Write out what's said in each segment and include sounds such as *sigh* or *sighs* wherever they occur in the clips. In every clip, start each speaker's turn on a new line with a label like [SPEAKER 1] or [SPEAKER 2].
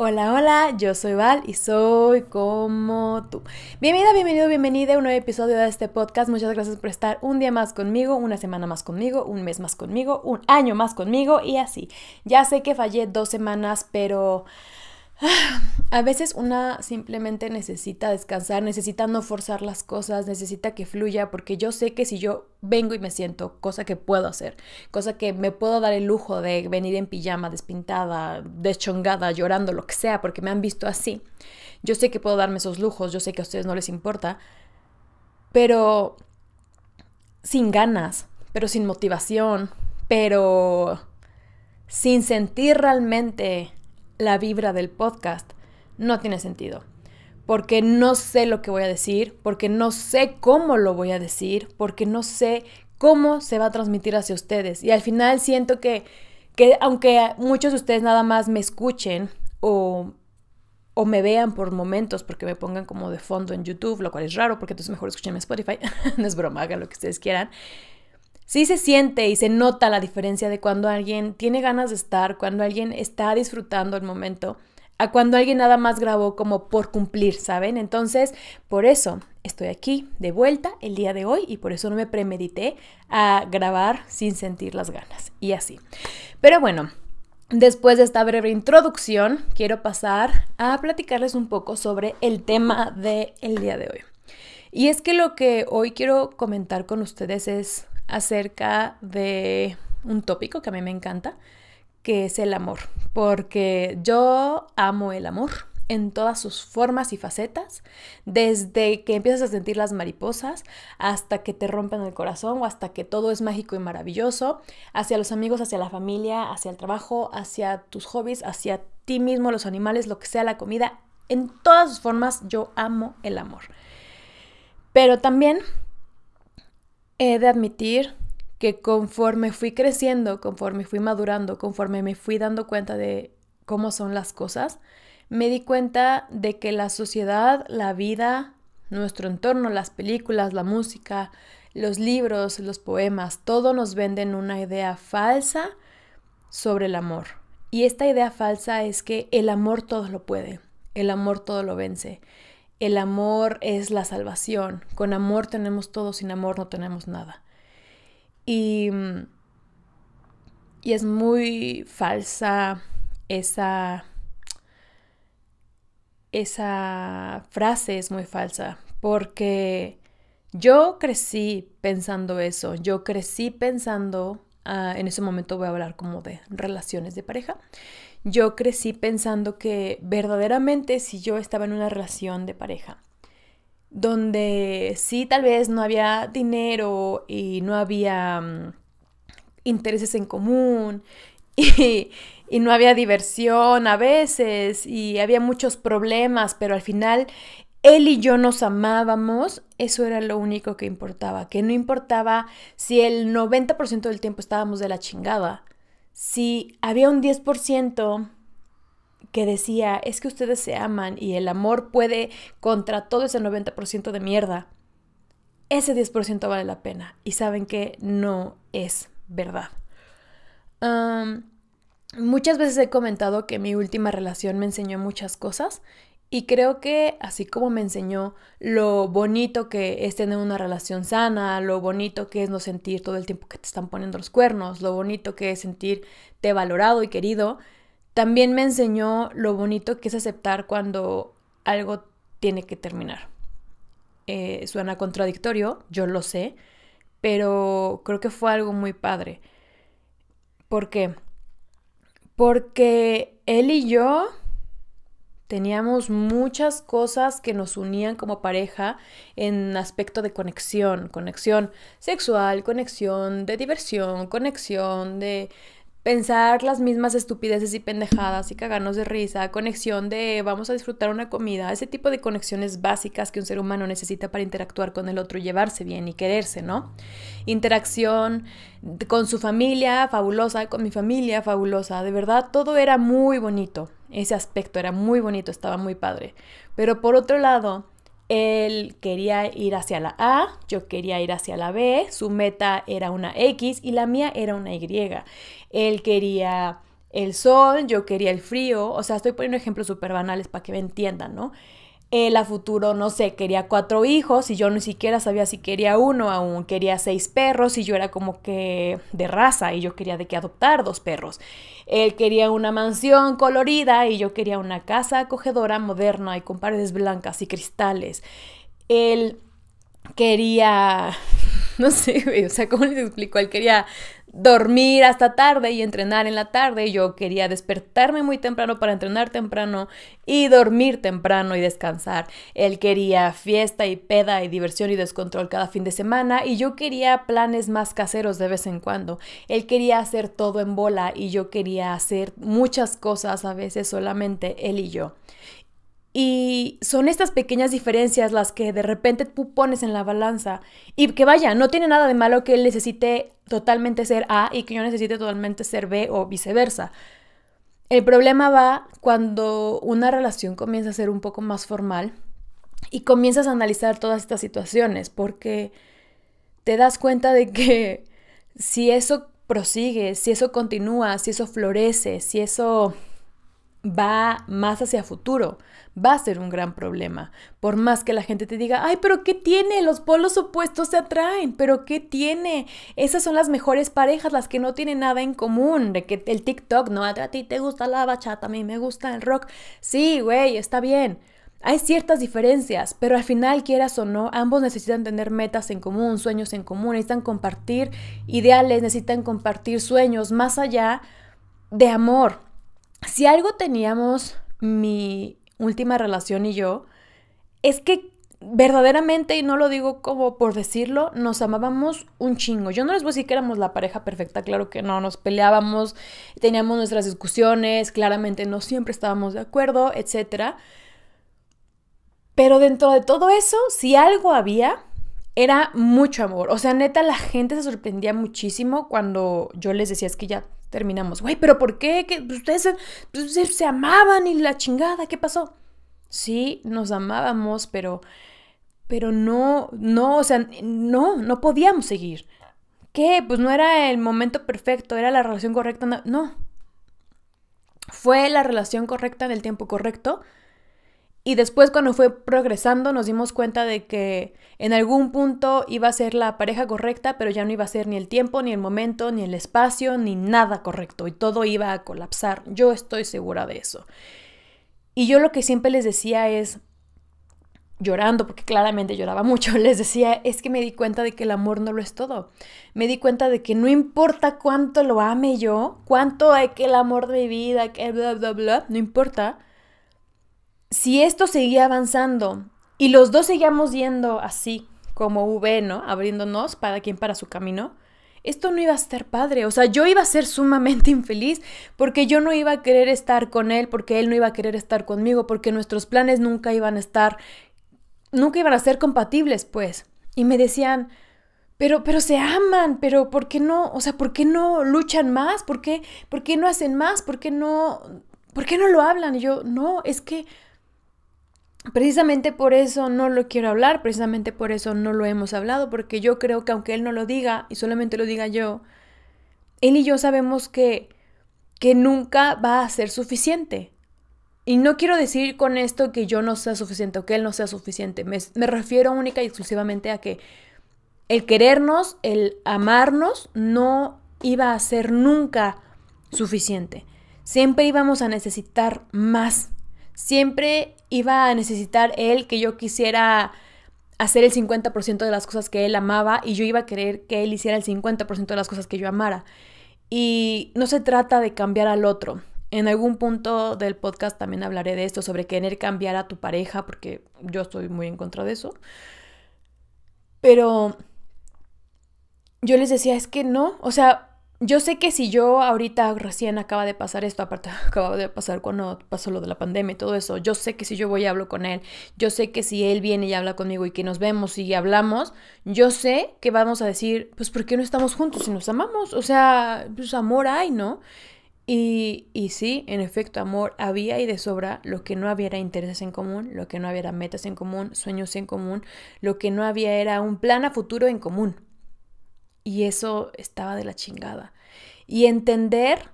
[SPEAKER 1] Hola, hola, yo soy Val y soy como tú. Bienvenida, bienvenido, bienvenida a un nuevo episodio de este podcast. Muchas gracias por estar un día más conmigo, una semana más conmigo, un mes más conmigo, un año más conmigo y así. Ya sé que fallé dos semanas, pero... *sighs* A veces una simplemente necesita descansar, necesita no forzar las cosas, necesita que fluya, porque yo sé que si yo vengo y me siento, cosa que puedo hacer, cosa que me puedo dar el lujo de venir en pijama, despintada, deschongada, llorando, lo que sea, porque me han visto así. Yo sé que puedo darme esos lujos, yo sé que a ustedes no les importa, pero sin ganas, pero sin motivación, pero sin sentir realmente la vibra del podcast, no tiene sentido. Porque no sé lo que voy a decir, porque no sé cómo lo voy a decir, porque no sé cómo se va a transmitir hacia ustedes. Y al final siento que, aunque muchos de ustedes nada más me escuchen o, me vean por momentos, porque me pongan como de fondo en YouTube, lo cual es raro, porque entonces mejor escuchen en Spotify, *laughs* no es broma, lo que ustedes quieran sí se siente y se nota la diferencia de cuando alguien tiene ganas de estar, cuando alguien está disfrutando el momento, a cuando alguien nada más grabó como por cumplir, ¿saben? Entonces, por eso estoy aquí de vuelta el día de hoy y por eso no me premedité a grabar sin sentir las ganas y así. Pero bueno. Después de esta breve introducción, quiero pasar a platicarles un poco sobre el tema del el día de hoy. Y es que lo que hoy quiero comentar con ustedes es acerca de un tópico que a mí me encanta, que es el amor, porque yo amo el amor en todas sus formas y facetas, desde que empiezas a sentir las mariposas hasta que te rompen el corazón o hasta que todo es mágico y maravilloso, hacia los amigos, hacia la familia, hacia el trabajo, hacia tus hobbies, hacia ti mismo, los animales, lo que sea, la comida, en todas sus formas yo amo el amor. Pero también He de admitir que conforme fui creciendo, conforme fui madurando, conforme me fui dando cuenta de cómo son las cosas, me di cuenta de que la sociedad, la vida, nuestro entorno, las películas, la música, los libros, los poemas, todo nos venden una idea falsa sobre el amor. Y esta idea falsa es que el amor todo lo puede, el amor todo lo vence, el amor es la salvación. Con amor tenemos todo, sin amor no tenemos nada. Y, mm, y es muy falsa esa, esa frase, es muy falsa, porque yo crecí pensando eso, yo crecí pensando Ah, en ese momento voy a hablar como de relaciones de pareja, yo crecí pensando que verdaderamente si yo estaba en una relación de pareja, donde sí tal vez no había dinero y no había mm, intereses en común *laughs* y, y, no había diversión a veces y había muchos problemas, pero al final él y yo nos amábamos, eso era lo único que importaba, que no importaba si el 90% del tiempo estábamos de la chingada, si había un 10% que decía, es que ustedes se aman y el amor puede contra todo ese 90% de mierda, ese 10% vale la pena y saben que no es verdad. muchas veces he comentado que mi última relación me enseñó muchas cosas y creo que así como me enseñó lo bonito que es tener una relación sana, lo bonito que es no sentir todo el tiempo que te están poniendo los cuernos, lo bonito que es sentirte valorado y querido, también me enseñó lo bonito que es aceptar cuando algo tiene que terminar. Eh, suena contradictorio, yo lo sé, pero creo que fue algo muy padre. ¿Por qué? Porque él y yo Teníamos muchas cosas que nos unían como pareja en aspecto de conexión, conexión sexual, conexión de diversión, conexión de pensar las mismas estupideces y pendejadas y cagarnos de risa, conexión de vamos a disfrutar una comida, ese tipo de conexiones básicas que un ser humano necesita para interactuar con el otro, llevarse bien y quererse, ¿no? Interacción con su familia, fabulosa, con mi familia, fabulosa, de verdad, todo era muy bonito. Ese aspecto era muy bonito, estaba muy padre. Pero por otro lado, él quería ir hacia la A, yo quería ir hacia la B, su meta era una X y la mía era una Y. Él quería el sol, yo quería el frío, o sea, estoy poniendo ejemplos súper banales para que me entiendan, ¿no? él a futuro, no sé, quería cuatro hijos y yo ni siquiera sabía si quería uno, aún quería seis perros y yo era como que de raza y yo quería de que adoptar dos perros. Él quería una mansión colorida y yo quería una casa acogedora, moderna y con paredes blancas y cristales. Él quería, *laughs* no sé, o sea, ¿cómo le explico? Él quería dormir hasta tarde y entrenar en la tarde. Yo quería despertarme muy temprano para entrenar temprano y dormir temprano y descansar. Él quería fiesta y peda y diversión y descontrol cada fin de semana y yo quería planes más caseros de vez en cuando. Él quería hacer todo en bola y yo quería hacer muchas cosas a veces solamente él y yo. Y son estas pequeñas diferencias las que de repente tú pones en la balanza. Y que vaya, no tiene nada de malo que él necesite totalmente ser A y que yo necesite totalmente ser B o viceversa. El problema va cuando una relación comienza a ser un poco más formal y comienzas a analizar todas estas situaciones porque te das cuenta de que si eso prosigue, si eso continúa, si eso florece, si eso va más hacia futuro, va a ser un gran problema. Por más que la gente te diga, ay, pero ¿qué tiene? Los polos opuestos se atraen, pero ¿qué tiene? Esas son las mejores parejas, las que no tienen nada en común, de que el TikTok, no, a ti te gusta la bachata, a mí me gusta el rock. Sí, güey, está bien. Hay ciertas diferencias, pero al final, quieras o no, ambos necesitan tener metas en común, sueños en común, necesitan compartir ideales, necesitan compartir sueños más allá de amor, si algo teníamos mi última relación y yo, es que verdaderamente, y no lo digo como por decirlo, nos amábamos un chingo. Yo no les voy a decir que éramos la pareja perfecta, claro que no, nos peleábamos, teníamos nuestras discusiones, claramente no siempre estábamos de acuerdo, etc. Pero dentro de todo eso, si algo había, era mucho amor. O sea, neta, la gente se sorprendía muchísimo cuando yo les decía, es que ya terminamos. Güey, ¿pero por qué? que pues, ustedes pues, se, amaban y la chingada, ¿qué pasó? Sí, nos amábamos, pero, pero no, no, o sea, no, no podíamos seguir. ¿Qué? Pues no era el momento perfecto, era la relación correcta. No. Fue la relación correcta en el tiempo correcto y después cuando fue progresando nos dimos cuenta de que en algún punto iba a ser la pareja correcta, pero ya no iba a ser ni el tiempo, ni el momento, ni el espacio, ni nada correcto. Y todo iba a colapsar. Yo estoy segura de eso. Y yo lo que siempre les decía es, llorando, porque claramente lloraba mucho, *laughs* les decía, es que me di cuenta de que el amor no lo es todo. Me di cuenta de que no importa cuánto lo ame yo, cuánto hay que el amor de mi vida, que bla, bla, bla, no importa si esto seguía avanzando y los dos seguíamos yendo así, como V, ¿no? Abriéndonos para quien para su camino, esto no iba a estar padre. O sea, yo iba a ser sumamente *laughs* infeliz porque yo no iba a querer estar con él, porque él no iba a querer estar conmigo, porque nuestros planes nunca iban a estar, nunca iban a ser compatibles, pues. Y me decían, pero, pero se aman, pero ¿por qué no? O sea, ¿por qué no luchan más? ¿Por qué, por qué no hacen más? ¿Por qué no, por qué no lo hablan? Y yo, no, es que Precisamente por eso no lo quiero hablar, precisamente por eso no lo hemos hablado, porque yo creo que aunque él no lo diga y solamente lo diga yo, él y yo sabemos que, que nunca va a ser suficiente. Y no quiero decir con esto que yo no sea suficiente o que él no sea suficiente. Me, me refiero única y exclusivamente a que el querernos, el amarnos, no iba a ser nunca suficiente. Siempre íbamos a necesitar más siempre iba a necesitar él que yo quisiera hacer el 50% de las cosas que él amaba y yo iba a querer que él hiciera el 50% de las cosas que yo amara. Y no se trata de cambiar al otro. En algún punto del podcast también hablaré de esto, sobre querer cambiar a tu pareja, porque yo estoy muy en contra de eso. Pero yo les decía, es que no, o sea, yo sé que si yo ahorita recién acaba de pasar esto, aparte *laughs* acaba de pasar cuando pasó lo de la pandemia y todo eso, yo sé que si yo voy y hablo con él, yo sé que si él viene y habla conmigo y que nos vemos y hablamos, yo sé que vamos a decir, pues ¿por qué no estamos juntos si nos amamos? O sea, pues amor hay, ¿no? Y, y sí, en efecto, amor había y de sobra, lo que no había era intereses en común, lo que no había era metas en común, sueños en común, lo que no había era un plan a futuro en común. Y eso estaba de la chingada. Y entender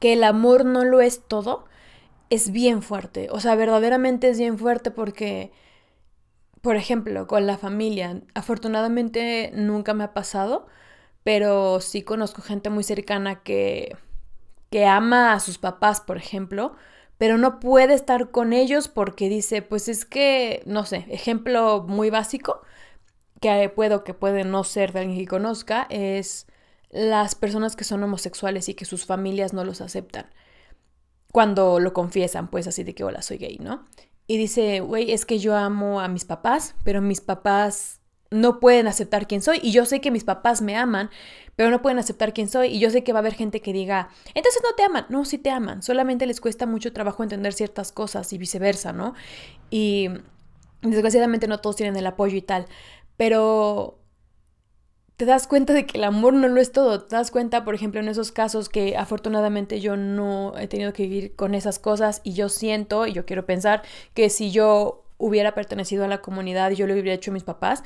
[SPEAKER 1] que el amor no lo es todo es bien fuerte. O sea, verdaderamente es bien fuerte porque, por ejemplo, con la familia, afortunadamente nunca me ha pasado, pero sí conozco gente muy cercana que, que ama a sus papás, por ejemplo, pero no puede estar con ellos porque dice, pues es que, no sé, ejemplo muy básico, que puedo que puede no ser de alguien que conozca es las personas que son homosexuales y que sus familias no los aceptan. Cuando lo confiesan, pues así de que, hola, soy gay, ¿no? Y dice, güey, es que yo amo a mis papás, pero mis papás no pueden aceptar quién soy. Y yo sé que mis papás me aman, pero no pueden aceptar quién soy. Y yo sé que va a haber gente que diga, entonces no te aman. No, sí te aman. Solamente les cuesta mucho trabajo entender ciertas cosas y viceversa, ¿no? Y desgraciadamente no todos tienen el apoyo y tal pero te das cuenta de que el amor no lo es todo. Te das cuenta, por ejemplo, en esos casos que afortunadamente yo no he tenido que vivir con esas cosas y yo siento y yo quiero pensar que si yo hubiera pertenecido a la comunidad y yo lo hubiera hecho mis papás,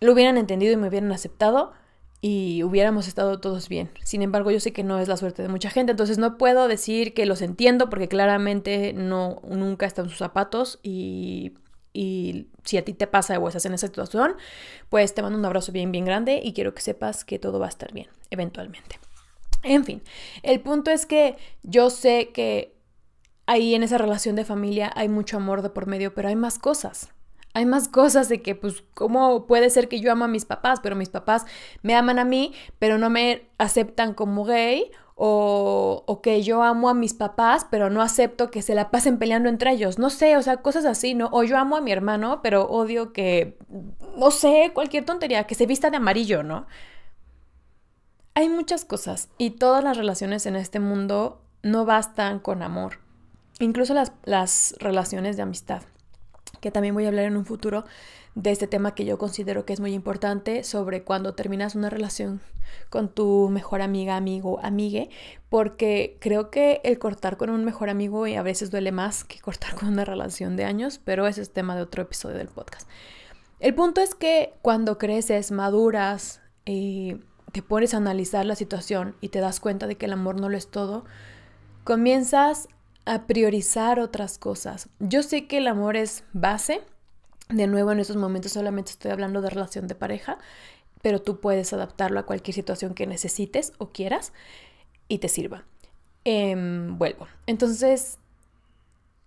[SPEAKER 1] lo hubieran entendido y me hubieran aceptado y hubiéramos estado todos bien. Sin embargo, yo sé que no es la suerte de mucha gente, entonces no puedo decir que los entiendo porque claramente no nunca están sus zapatos y, y si a ti te pasa o estás en esa situación, pues te mando un abrazo bien, bien grande y quiero que sepas que todo va a estar bien, eventualmente. En fin, el punto es que yo sé que ahí en esa relación de familia hay mucho amor de por medio, pero hay más cosas. Hay más cosas de que, pues, ¿cómo puede ser que yo amo a mis papás, pero mis papás me aman a mí, pero no me aceptan como gay? o, que yo amo a mis papás, pero no acepto que se la pasen peleando entre ellos. No sé, o sea, cosas así, ¿no? O yo amo a mi hermano, pero odio que, no sé, cualquier tontería, que se vista de amarillo, ¿no? Hay muchas cosas y todas las relaciones en este mundo no bastan con amor. Incluso las, las relaciones de amistad, que también voy a hablar en un futuro, de este tema que yo considero que es muy importante sobre cuando terminas una relación con tu mejor amiga, amigo, amigue, porque creo que el cortar con un mejor amigo a veces duele más que cortar con una relación de años, pero ese es tema de otro episodio del podcast. El punto es que cuando creces, maduras, y te pones a analizar la situación y te das cuenta de que el amor no lo es todo, comienzas a priorizar otras cosas. Yo sé que el amor es base, de nuevo, en estos momentos solamente estoy hablando de relación de pareja, pero tú puedes adaptarlo a cualquier situación que necesites o quieras y te sirva. Em, vuelvo. Entonces,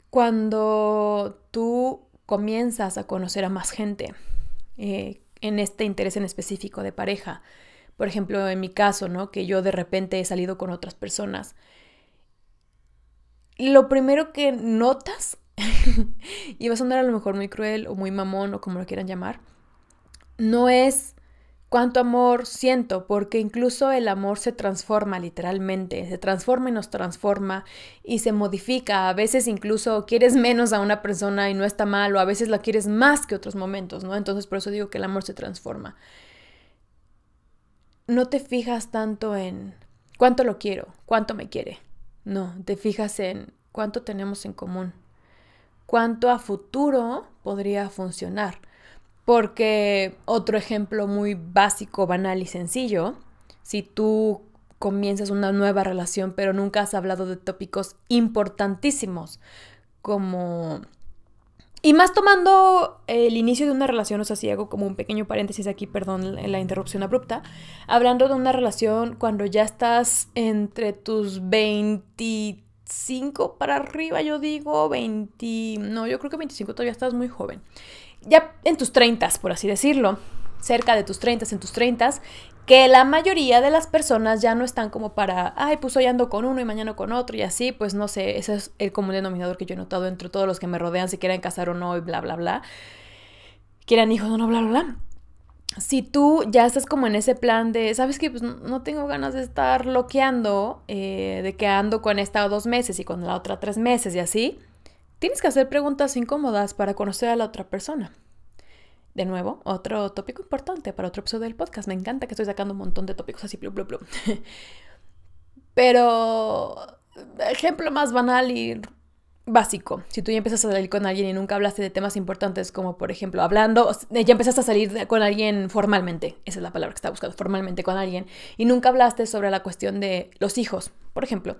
[SPEAKER 1] cuando tú comienzas a conocer a más gente eh, en este interés en específico de pareja, por ejemplo, en mi caso, ¿no? Que yo de repente he salido con otras personas. Lo primero que notas *laughs* y va a sonar a lo mejor muy cruel o muy mamón o como lo quieran llamar, no es cuánto amor siento, porque incluso el amor se transforma literalmente, se transforma y nos transforma y se modifica. A veces incluso quieres menos a una persona y no está mal, o a veces la quieres más que otros momentos, ¿no? Entonces por eso digo que el amor se transforma. No te fijas tanto en cuánto lo quiero, cuánto me quiere. No, te fijas en cuánto tenemos en común, cuánto a futuro podría funcionar. Porque otro ejemplo muy básico, banal y sencillo, si tú comienzas una nueva relación pero nunca has hablado de tópicos importantísimos como... Y más tomando el inicio de una relación, o sea, si hago como un pequeño paréntesis aquí, perdón la interrupción abrupta, hablando de una relación cuando ya estás entre tus 23 5 para arriba, yo digo 20, no, yo creo que 25 todavía estás muy joven. Ya en tus 30, por así decirlo, cerca de tus 30, en tus 30, que la mayoría de las personas ya no están como para, ay, pues hoy ando con uno y mañana con otro y así, pues no sé, ese es el común denominador que yo he notado entre todos los que me rodean, si quieren casar o no y bla, bla, bla. Quieran hijos o no, bla, bla, bla si tú ya estás como en ese plan de, sabes que pues no tengo ganas de estar bloqueando, eh, de que ando con esta dos meses y con la otra tres meses y así, tienes que hacer preguntas incómodas para conocer a la otra persona. De nuevo, otro tópico importante para otro episodio del podcast. Me encanta que estoy sacando un montón de tópicos así, *laughs* Pero, ejemplo más banal y básico. Si tú ya empiezas a salir con alguien y nunca hablaste de temas importantes como, por ejemplo, hablando, eh, ya empezaste a salir con alguien formalmente, esa es la palabra que estaba buscando, formalmente con alguien, y nunca hablaste sobre la cuestión de los hijos, por ejemplo,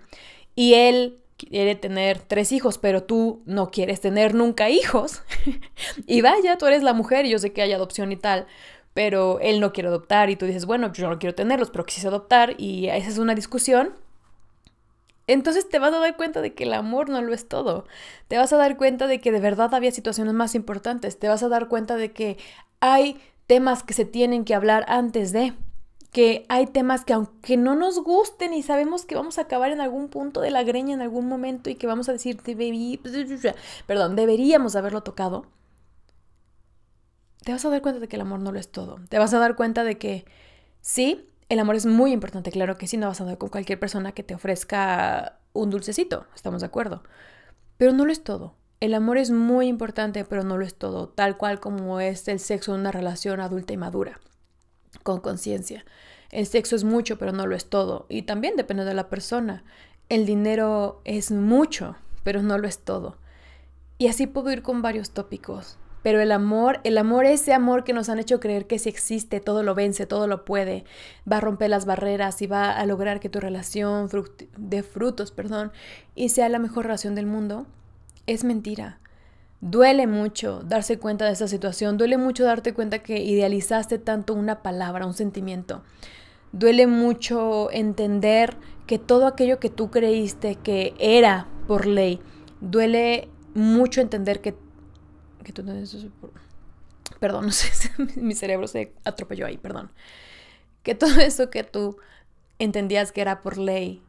[SPEAKER 1] y él quiere tener tres hijos, pero tú no quieres tener nunca hijos, *laughs* y vaya, tú eres la mujer y yo sé que hay adopción y tal, pero él no quiere adoptar y tú dices, bueno, yo no quiero tenerlos, pero quise adoptar y esa es una discusión entonces te vas a dar cuenta de que el amor no lo es todo. Te vas a dar cuenta de que de verdad había situaciones más importantes. Te vas a dar cuenta de que hay temas que se tienen que hablar antes de que hay temas que aunque no nos gusten y sabemos que vamos a acabar en algún punto de la greña en algún momento y que vamos a decir, baby, perdón, deberíamos haberlo tocado, te vas a dar cuenta de que el amor no lo es todo. Te vas a dar cuenta de que sí, el amor es muy importante, claro que sí, no vas a andar con cualquier persona que te ofrezca un dulcecito, estamos de acuerdo. Pero no lo es todo. El amor es muy importante, pero no lo es todo, tal cual como es el sexo en una relación adulta y madura, con conciencia. El sexo es mucho, pero no lo es todo, y también depende de la persona. El dinero es mucho, pero no lo es todo. Y así puedo ir con varios tópicos. Pero el amor, el amor, ese amor que nos han hecho creer que si existe, todo lo vence, todo lo puede, va a romper las barreras y va a lograr que tu relación de frutos, perdón, y sea la mejor relación del mundo, es mentira. Duele mucho darse cuenta de esa situación, duele mucho darte cuenta que idealizaste tanto una palabra, un sentimiento. Duele mucho entender que todo aquello que tú creíste que era por ley, duele mucho entender que que tú Perdón, *laughs* no sé, mi cerebro se atropelló ahí, perdón. Que todo *laughs* eso que tú entendías que era por ley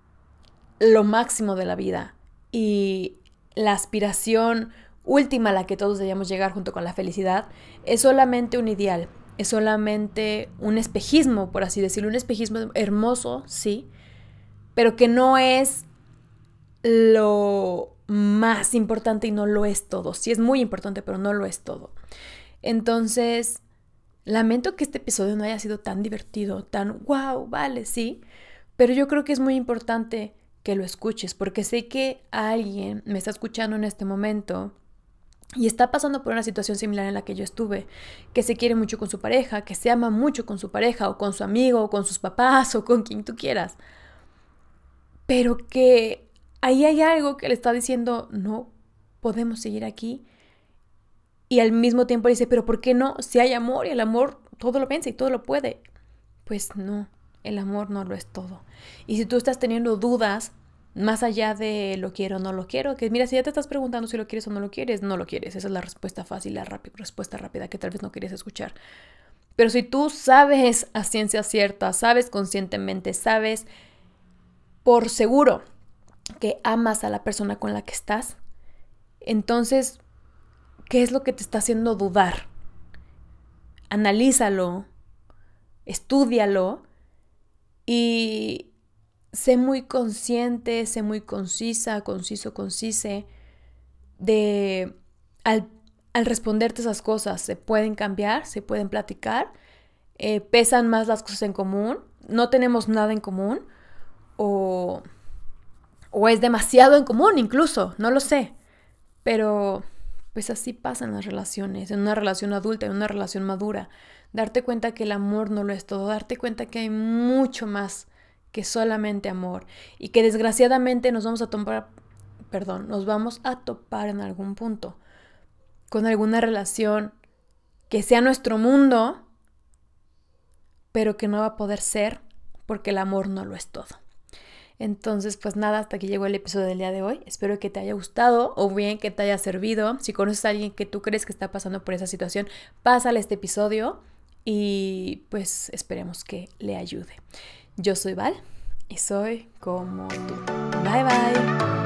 [SPEAKER 1] lo máximo de la vida y la aspiración última a la que todos debíamos llegar junto con la felicidad es solamente un ideal, es solamente un espejismo, por así decirlo, un espejismo hermoso, sí, pero que no es lo más importante y no lo es todo. Sí es muy importante, pero no lo es todo. Entonces, lamento que este episodio no haya sido tan divertido, tan wow, vale, sí, pero yo creo que es muy importante que lo escuches, porque sé que alguien me está escuchando en este momento y está pasando por una situación similar en la que yo estuve, que se quiere mucho con su pareja, que se ama mucho con su pareja o con su amigo o con sus papás o con quien tú quieras, pero que ahí hay algo que le está diciendo, no podemos seguir aquí. Y al mismo tiempo dice, pero ¿por qué no? Si hay amor y el amor todo lo piensa y todo lo puede. Pues no, el amor no lo es todo. Y si tú estás teniendo dudas más allá de lo quiero o no lo quiero, que mira, si ya te estás preguntando si lo quieres o no lo quieres, no lo quieres. Esa es la respuesta fácil, la rápida, respuesta rápida que tal vez no quieres escuchar. Pero si tú sabes a ciencia cierta, sabes conscientemente, sabes por seguro que amas a la persona con la que estás, entonces, ¿qué es lo que te está haciendo dudar? Analízalo, estudialo y sé muy consciente, sé muy concisa, conciso, concise de al, al responderte esas cosas, se pueden cambiar, se pueden platicar, eh, pesan más las cosas en común, no tenemos nada en común o o es demasiado en común incluso, no lo sé. Pero pues así pasan las relaciones, en una relación adulta, en una relación madura. Darte cuenta que el amor no lo es todo, darte cuenta que hay mucho más que solamente amor y que desgraciadamente nos vamos a topar, perdón, nos vamos a topar en algún punto con alguna relación que sea nuestro mundo, pero que no va a poder ser porque el amor no lo es todo. Entonces, pues nada, hasta aquí llegó el episodio del día de hoy. Espero que te haya gustado o bien que te haya servido. Si conoces a alguien que tú crees que está pasando por esa situación, pásale este episodio y pues esperemos que le ayude. Yo soy Val y soy como tú. Bye bye.